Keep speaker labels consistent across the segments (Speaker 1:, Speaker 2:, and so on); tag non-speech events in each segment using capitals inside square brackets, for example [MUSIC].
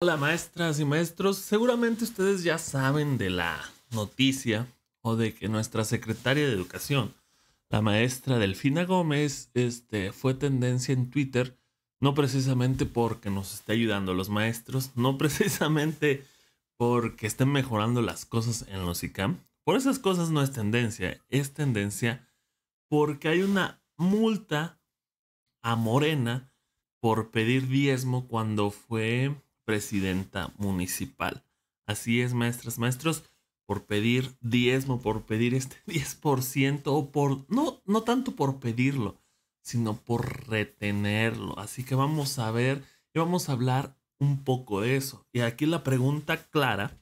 Speaker 1: Hola maestras y maestros, seguramente ustedes ya saben de la noticia o de que nuestra secretaria de educación, la maestra Delfina Gómez, este, fue tendencia en Twitter, no precisamente porque nos esté ayudando los maestros, no precisamente porque estén mejorando las cosas en los ICAM. Por esas cosas no es tendencia, es tendencia porque hay una multa a Morena por pedir diezmo cuando fue presidenta municipal. Así es, maestras, maestros, por pedir diezmo, por pedir este 10%, [LAUGHS] o por, no, no tanto por pedirlo, sino por retenerlo. Así que vamos a ver y vamos a hablar un poco de eso. Y aquí la pregunta clara,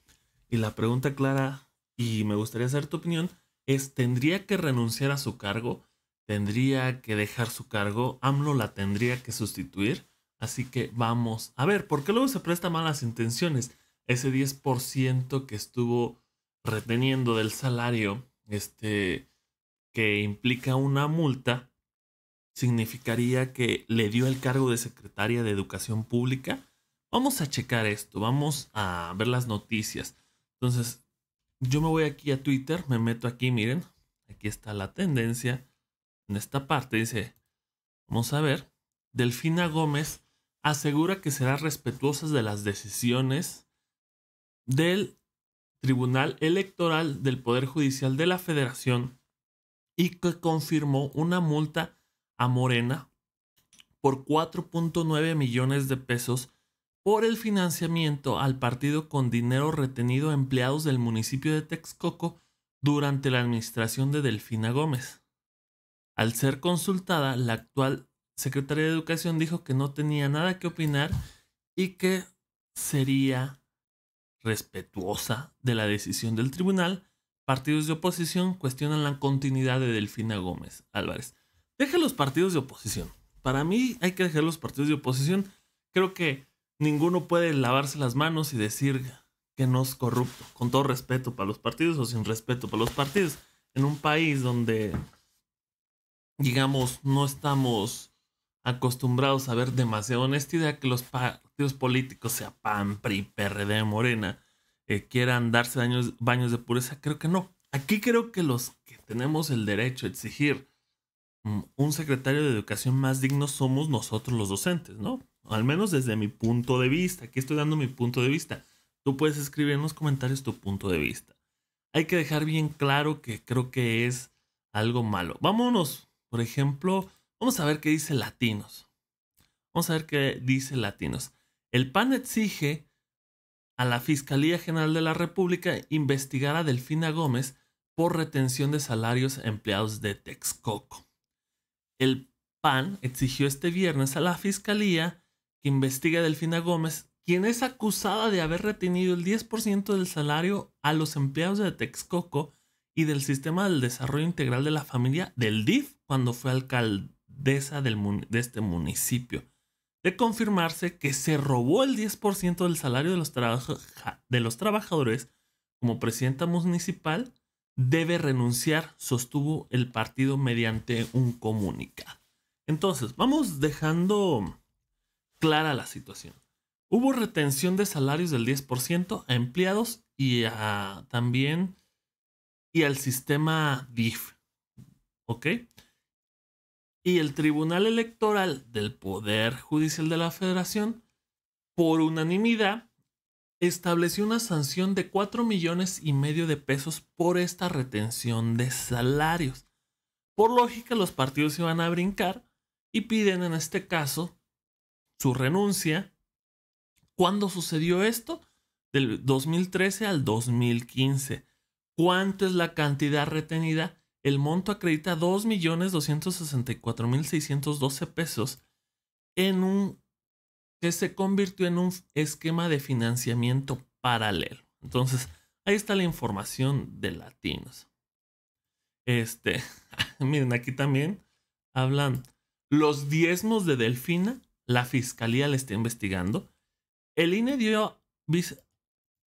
Speaker 1: y la pregunta clara, y me gustaría saber tu opinión, es, ¿tendría que renunciar a su cargo? ¿Tendría que dejar su cargo? ¿AMLO la tendría que sustituir? Así que vamos a ver, ¿por qué luego se presta malas intenciones. Ese 10% que estuvo reteniendo del salario, este, que implica una multa, significaría que le dio el cargo de secretaria de Educación Pública. Vamos a checar esto, vamos a ver las noticias. Entonces, yo me voy aquí a Twitter, me meto aquí, miren, aquí está la tendencia. En esta parte dice, vamos a ver, Delfina Gómez asegura que será respetuosa de las decisiones del Tribunal Electoral del Poder Judicial de la Federación y que confirmó una multa a Morena por 4.9 millones de pesos por el financiamiento al partido con dinero retenido a empleados del municipio de Texcoco durante la administración de Delfina Gómez. Al ser consultada, la actual Secretaría de Educación dijo que no tenía nada que opinar y que sería respetuosa de la decisión del tribunal. Partidos de oposición cuestionan la continuidad de Delfina Gómez Álvarez. Deja los partidos de oposición. Para mí hay que dejar los partidos de oposición. Creo que ninguno puede lavarse las manos y decir que no es corrupto. Con todo respeto para los partidos o sin respeto para los partidos. En un país donde, digamos, no estamos acostumbrados a ver demasiada honestidad que los partidos políticos, sea PAN, PRI, PRD, Morena, eh, quieran darse baños de pureza. Creo que no. Aquí creo que los que tenemos el derecho a exigir mm, un secretario de educación más digno somos nosotros los docentes, ¿no? Al menos desde mi punto de vista. Aquí estoy dando mi punto de vista. Tú puedes escribir en los comentarios tu punto de vista. Hay que dejar bien claro que creo que es algo malo. Vámonos, por ejemplo, Vamos a ver qué dice latinos. Vamos a ver qué dice latinos. El PAN exige a la Fiscalía General de la República investigar a Delfina Gómez por retención de salarios empleados de Texcoco. El PAN exigió este viernes a la Fiscalía que investigue a Delfina Gómez, quien es acusada de haber retenido el 10% del salario a los empleados de Texcoco y del Sistema del Desarrollo Integral de la Familia del DIF cuando fue alcalde del de este municipio. De confirmarse que se robó el 10% del salario de los, de los trabajadores como presidenta municipal, debe renunciar, sostuvo el partido mediante un comunicado. Entonces, vamos dejando clara la situación. Hubo retención de salarios del 10% a empleados y a, también y al sistema DIF. ¿Ok? y el Tribunal Electoral del Poder Judicial de la Federación, por unanimidad, estableció una sanción de 4 millones y medio de pesos por esta retención de salarios. Por lógica, los partidos se van a brincar y piden en este caso su renuncia. ¿Cuándo sucedió esto? Del 2013 al 2015. ¿Cuánto es la cantidad retenida? el monto acredita 2.264.612 pesos en un que se convirtió en un esquema de financiamiento paralelo. Entonces, ahí está la información de latinos. Este, [LAUGHS] miren, aquí también hablan los diezmos de Delfina, la fiscalía le está investigando. El INE dio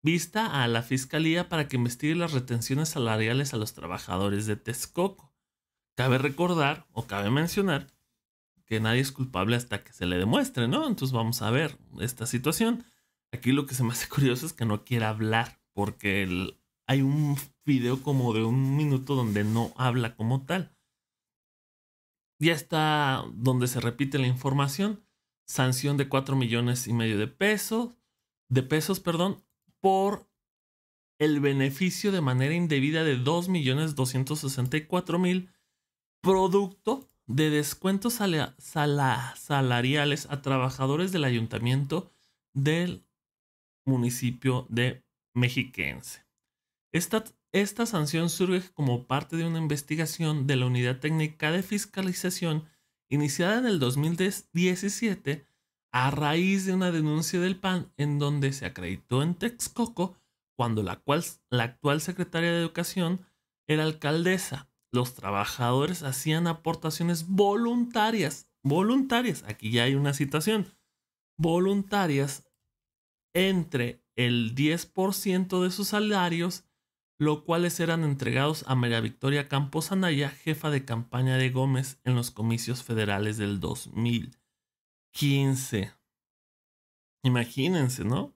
Speaker 1: vista a la Fiscalía para que investigue las retenciones salariales a los trabajadores de Texcoco. Cabe recordar o cabe mencionar que nadie es culpable hasta que se le demuestre, ¿no? Entonces vamos a ver esta situación. Aquí lo que se me hace curioso es que no quiera hablar porque hay un video como de un minuto donde no habla como tal. Ya está donde se repite la información. Sanción de 4 millones y medio de pesos. De pesos, perdón por el beneficio de manera indebida de 2.264.000 producto de descuentos salariales a trabajadores del ayuntamiento del municipio de Mexiquense. Esta, esta sanción surge como parte de una investigación de la Unidad Técnica de Fiscalización iniciada en el 2017 a raíz de una denuncia del PAN en donde se acreditó en Texcoco cuando la, cual, la actual secretaria de Educación era alcaldesa. Los trabajadores hacían aportaciones voluntarias, voluntarias, aquí ya hay una citación, voluntarias entre el 10% de sus salarios, lo cuales eran entregados a María Victoria Campos Anaya, jefa de campaña de Gómez en los comicios federales del 2000. 15. Imagínense, ¿no?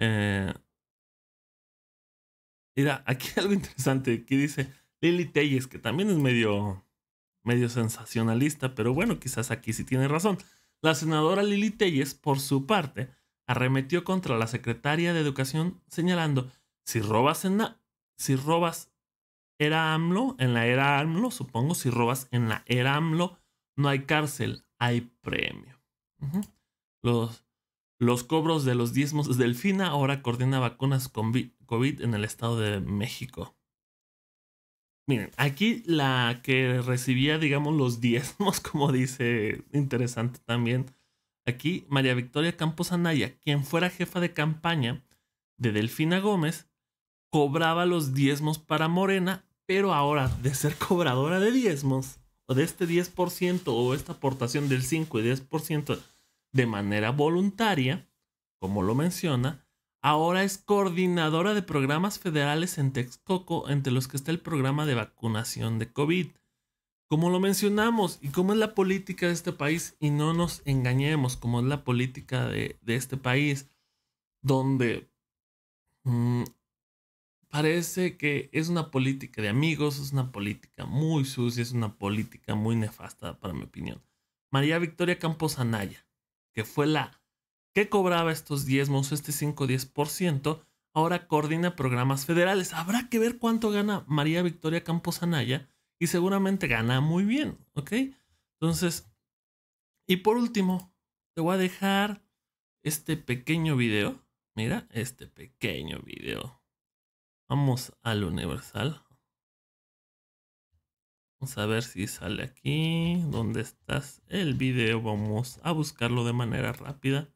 Speaker 1: Eh, mira, aquí [LAUGHS] algo interesante que dice Lili Telles, que también es medio, medio sensacionalista, pero bueno, quizás aquí sí tiene razón. La senadora Lili Telles, por su parte, arremetió contra la secretaria de Educación señalando, si robas en la, si robas era AMLO, en la era AMLO, supongo, si robas en la era AMLO, no hay cárcel, hay premio. Los, los cobros de los diezmos. Delfina ahora coordina vacunas con COVID en el Estado de México. Miren, aquí la que recibía, digamos, los [LAUGHS] diezmos, como dice, interesante también. Aquí María Victoria Campos Anaya, quien fuera jefa de campaña de Delfina Gómez, cobraba los diezmos para Morena, pero ahora de ser cobradora de diezmos, o de este 10% o esta aportación del 5 y 10% de manera voluntaria, como lo menciona, ahora es coordinadora de programas federales en Texcoco, entre los que está el programa de vacunación de COVID. Como lo mencionamos y cómo es la política de este país, y no nos engañemos, como es la política de, este país, donde mm, parece que es una política de amigos, es una política muy sucia, es una política muy nefasta, para mi opinión. María Victoria Campos Anaya, que fue la que cobraba estos diezmos, este 5-10%, ahora coordina programas federales. Habrá que ver cuánto gana María Victoria Campos Anaya y seguramente gana muy bien, ¿ok? Entonces, y por último, te voy a dejar este pequeño video. Mira, este pequeño video. Vamos al universal. Vamos a ver si sale aquí. ¿Dónde estás? El video. Vamos a buscarlo de manera rápida.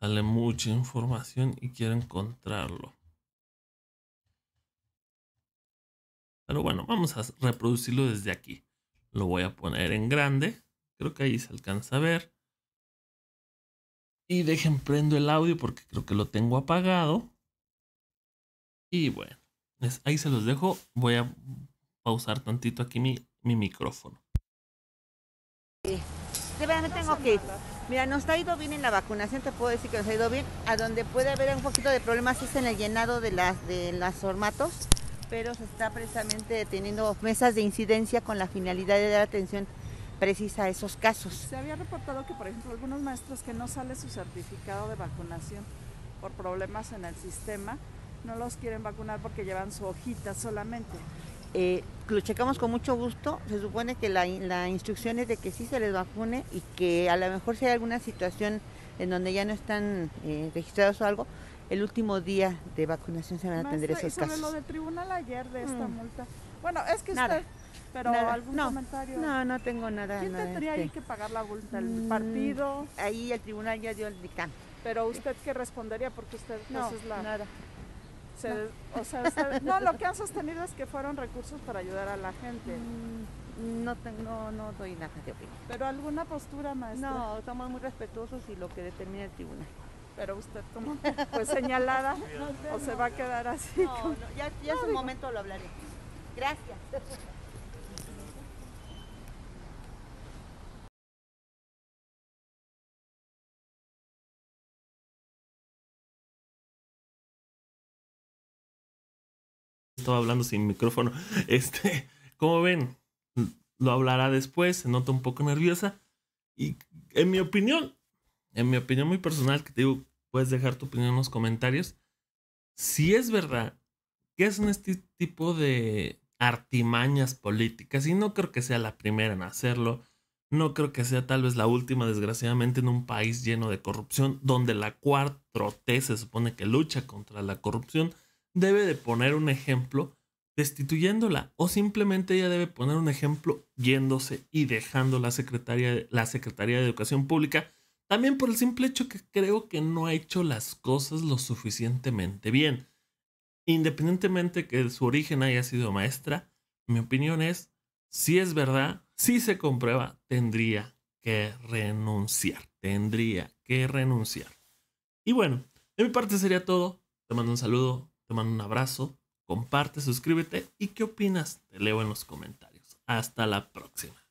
Speaker 1: Sale mucha información y quiero encontrarlo. Pero bueno, vamos a reproducirlo desde aquí. Lo voy a poner en grande. Creo que ahí se alcanza a ver. Y dejen prendo el audio porque creo que lo tengo apagado. Y bueno, ahí se los dejo. Voy a pausar tantito aquí mi, mi micrófono. tengo Mira, nos ha ido bien en la vacunación, te puedo decir que nos ha ido bien. A donde puede haber un poquito de problemas es en el llenado de las, de las formatos pero se está precisamente teniendo mesas de incidencia con la finalidad de dar atención precisa a esos casos. Se había reportado que, por ejemplo, algunos maestros que no sale su certificado de vacunación por problemas en el sistema, no los quieren vacunar porque llevan su hojita solamente. Eh, lo checamos con mucho gusto. Se supone que la, la, instrucción es de que sí se les vacune y que a lo mejor si hay alguna situación en donde ya no están eh, registrados o algo, el último día de vacunación se van a atender esos y sobre lo del tribunal ayer de esta mm. multa. Bueno, es que usted, pero algún comentario. No, no tengo nada. ¿Quién tendría este. ahí que pagar la multa? ¿El mm, partido? Ahí el tribunal ya dio el dictamen. Pero usted qué respondería porque usted no, es la nada no. O sea, [LAUGHS] no, lo que han sostenido es que fueron recursos para ayudar a la gente. Mm, no, no, no doy nada de opinión. ¿Pero alguna postura, más No, somos muy respetuosos y lo que determina el tribunal. Pero usted, como pues señalada, o se va a quedar así. No, ya, ya es un momento lo hablaré. Gracias. estaba hablando sin micrófono. [LAUGHS] Este, como ven, lo hablará después, se nota un poco nerviosa. Y en mi opinión, en mi opinión muy personal, que te digo, puedes dejar tu opinión en los comentarios. Si es verdad que hacen este tipo de artimañas políticas, y no creo que sea la primera en hacerlo, no creo que sea tal vez la última, desgraciadamente, en un país lleno de corrupción, donde la 4T se supone que lucha contra la corrupción debe de poner un ejemplo destituyéndola o simplemente ella debe poner un ejemplo yéndose y dejando la secretaria, la secretaría de Educación Pública, también por el simple hecho que creo que no ha hecho las cosas lo suficientemente bien. Independientemente que su origen haya sido maestra, mi opinión es, si es verdad, si se comprueba, tendría que renunciar, tendría que renunciar. Y bueno, de mi parte sería todo. Te mando un saludo, te mando un abrazo, comparte, suscríbete y qué opinas. Te leo en los comentarios. Hasta la próxima.